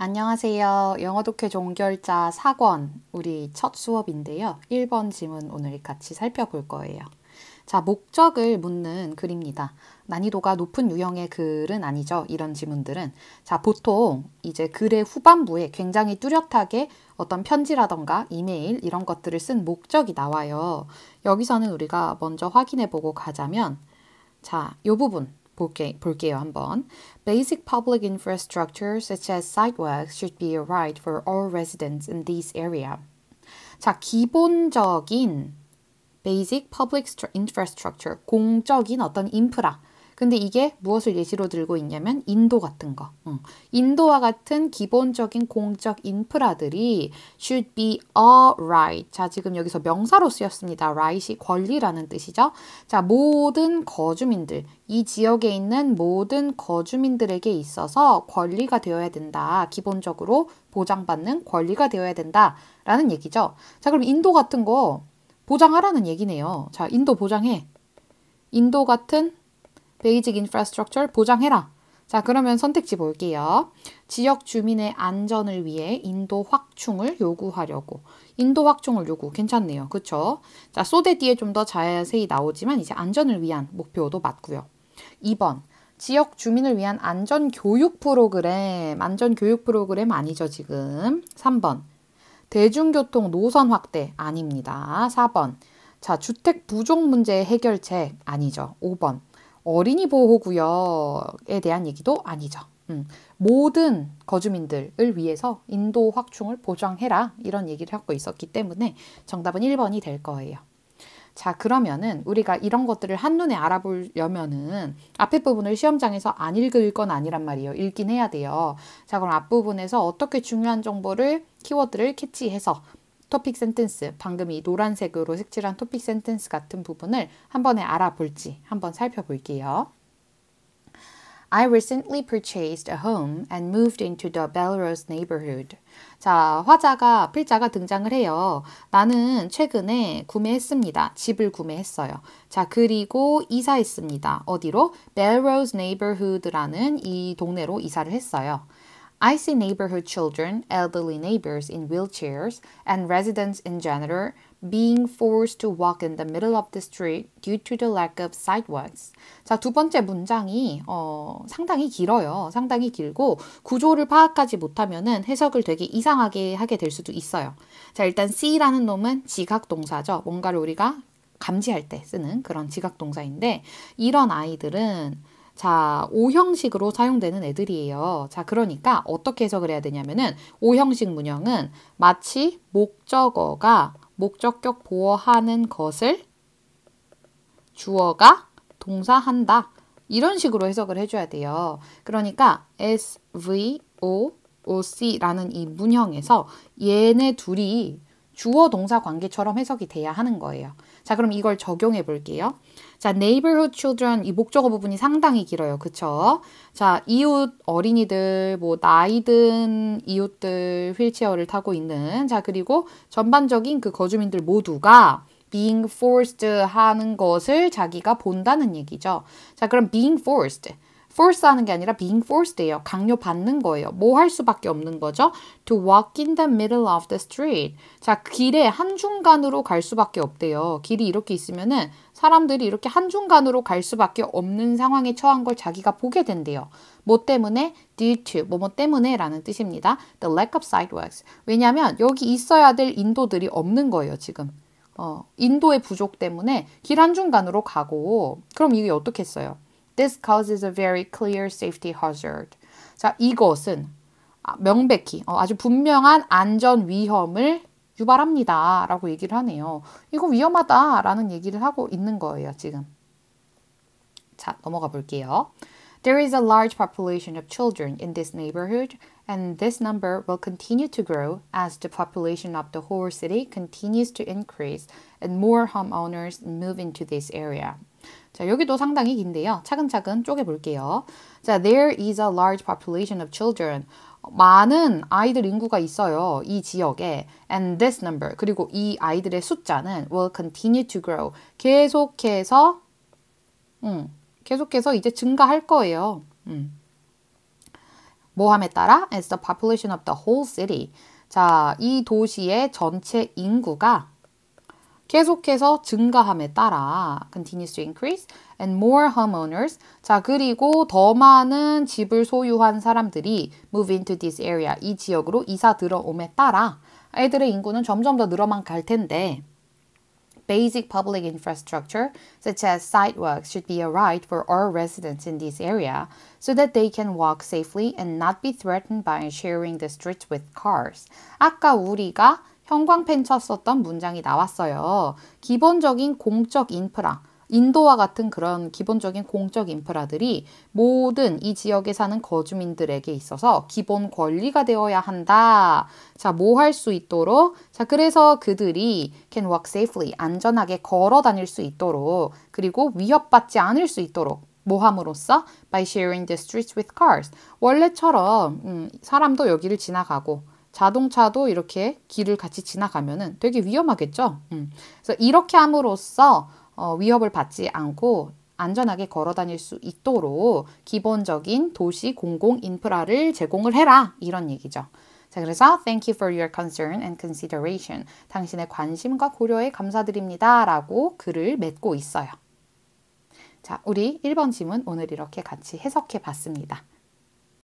안녕하세요. 영어독해 종결자 4권 우리 첫 수업인데요. 1번 지문 오늘 같이 살펴볼 거예요. 자, 목적을 묻는 글입니다. 난이도가 높은 유형의 글은 아니죠. 이런 지문들은. 자, 보통 이제 글의 후반부에 굉장히 뚜렷하게 어떤 편지라던가 이메일 이런 것들을 쓴 목적이 나와요. 여기서는 우리가 먼저 확인해 보고 가자면 자, 요 부분 볼게, 볼게요 한번. Basic public infrastructure such as sidewalks should be a right for all residents in this area. 자, 기본적인 basic public infrastructure, 공적인 어떤 인프라, 근데 이게 무엇을 예시로 들고 있냐면 인도 같은 거. 응. 인도와 같은 기본적인 공적 인프라들이 should be a right. 자, 지금 여기서 명사로 쓰였습니다. right이 권리라는 뜻이죠. 자, 모든 거주민들, 이 지역에 있는 모든 거주민들에게 있어서 권리가 되어야 된다. 기본적으로 보장받는 권리가 되어야 된다라는 얘기죠. 자, 그럼 인도 같은 거 보장하라는 얘기네요. 자, 인도 보장해. 인도 같은 베이직 인프라스트럭처를 보장해라. 자, 그러면 선택지 볼게요. 지역 주민의 안전을 위해 인도 확충을 요구하려고. 인도 확충을 요구. 괜찮네요. 그쵸? 자, 소대 뒤에 좀 더 자세히 나오지만 이제 안전을 위한 목표도 맞고요. 2번. 지역 주민을 위한 안전 교육 프로그램. 안전 교육 프로그램 아니죠, 지금. 3번. 대중교통 노선 확대. 아닙니다. 4번. 자, 주택 부족 문제 해결책. 아니죠. 5번. 어린이 보호구역에 대한 얘기도 아니죠. 음, 모든 거주민들을 위해서 인도 확충을 보장해라 이런 얘기를 하고 있었기 때문에 정답은 1번이 될 거예요. 자 그러면은 우리가 이런 것들을 한눈에 알아보려면은 앞에 부분을 시험장에서 안 읽을 건 아니란 말이에요. 읽긴 해야 돼요. 자 그럼 앞부분에서 어떻게 중요한 정보를 키워드를 캐치해서 토픽 센텐스, 방금 이 노란색으로 색칠한 토픽 센텐스 같은 부분을 한 번에 알아볼지 한번 살펴볼게요. I recently purchased a home and moved into the Belrose neighborhood. 자, 화자가, 필자가 등장을 해요. 나는 최근에 구매했습니다. 집을 구매했어요. 자, 그리고 이사했습니다. 어디로? Belrose neighborhood라는 이 동네로 이사를 했어요. I see neighborhood children, elderly neighbors in wheelchairs, and residents in general being forced to walk in the middle of the street due to the lack of sidewalks. 자, 두 번째 문장이 어, 상당히 길어요. 상당히 길고 구조를 파악하지 못하면은 해석을 되게 이상하게 하게 될 수도 있어요. 자, 일단 see라는 놈은 지각 동사죠. 뭔가를 우리가 감지할 때 쓰는 그런 지각 동사인데 이런 아이들은 자, 오형식으로 사용되는 애들이에요. 자, 그러니까 어떻게 해석을 해야 되냐면은 오형식 문형은 마치 목적어가 목적격 보호하는 것을 주어가 동사한다. 이런 식으로 해석을 해줘야 돼요. 그러니까 S, V, O, O, C라는 이 문형에서 얘네 둘이 주어 동사 관계처럼 해석이 돼야 하는 거예요. 자, 그럼 이걸 적용해 볼게요. 자, neighborhood children 이 목적어 부분이 상당히 길어요. 그쵸? 자, 이웃 어린이들, 뭐 나이든 이웃들 휠체어를 타고 있는 자, 그리고 전반적인 그 거주민들 모두가 being forced 하는 것을 자기가 본다는 얘기죠. 자, 그럼 being forced force 하는 게 아니라 being forced예요. 강요받는 거예요. 뭐 할 수밖에 없는 거죠? To walk in the middle of the street. 자, 길의 한중간으로 갈 수밖에 없대요. 길이 이렇게 있으면은 사람들이 이렇게 한중간으로 갈 수밖에 없는 상황에 처한 걸 자기가 보게 된대요. 뭐 때문에? due to, 뭐 뭐 때문에 라는 뜻입니다. The lack of sidewalks. 왜냐하면 여기 있어야 될 인도들이 없는 거예요, 지금. 어, 인도의 부족 때문에 길 한중간으로 가고 그럼 이게 어떻게 했어요? This causes a very clear safety hazard. 자, 이것은 명백히 아주 분명한 안전 위험을 유발합니다. 라고 얘기를 하네요. 이거 위험하다. 라는 얘기를 하고 있는 거예요, 지금. 자, 넘어가 볼게요. There is a large population of children in this neighborhood, and this number will continue to grow as the population of the whole city continues to increase and more homeowners move into this area. 자, 여기도 상당히 긴데요. 차근차근 쪼개 볼게요. 자, there is a large population of children. 많은 아이들 인구가 있어요. 이 지역에. And this number. 그리고 이 아이들의 숫자는 will continue to grow. 계속해서 음, 계속해서 이제 증가할 거예요. 음. 모함에 따라 as the population of the whole city. 자, 이 도시의 전체 인구가 계속해서 증가함에 따라 continues to increase and more homeowners 자 그리고 더 많은 집을 소유한 사람들이 move into this area 이 지역으로 이사 들어옴에 따라 애들의 인구는 점점 더 늘어만 갈 텐데 basic public infrastructure such as sidewalks should be a right for all residents in this area so that they can walk safely and not be threatened by sharing the streets with cars. 아까 우리가 형광펜처 썼던 문장이 나왔어요. 기본적인 공적 인프라, 인도와 같은 그런 기본적인 공적 인프라들이 모든 이 지역에 사는 거주민들에게 있어서 기본 권리가 되어야 한다. 자, 뭐 할 수 있도록. 자, 그래서 그들이 can walk safely, 안전하게 걸어 다닐 수 있도록. 그리고 위협받지 않을 수 있도록. 뭐 함으로써? by sharing the streets with cars. 원래처럼, 음, 사람도 여기를 지나가고, 자동차도 이렇게 길을 같이 지나가면 되게 위험하겠죠. 음. 그래서 이렇게 함으로써 어, 위협을 받지 않고 안전하게 걸어 다닐 수 있도록 기본적인 도시 공공 인프라를 제공을 해라 이런 얘기죠. 자, 그래서 thank you for your concern and consideration. 당신의 관심과 고려에 감사드립니다라고 글을 맺고 있어요. 자, 우리 1번 질문 오늘 이렇게 같이 해석해 봤습니다.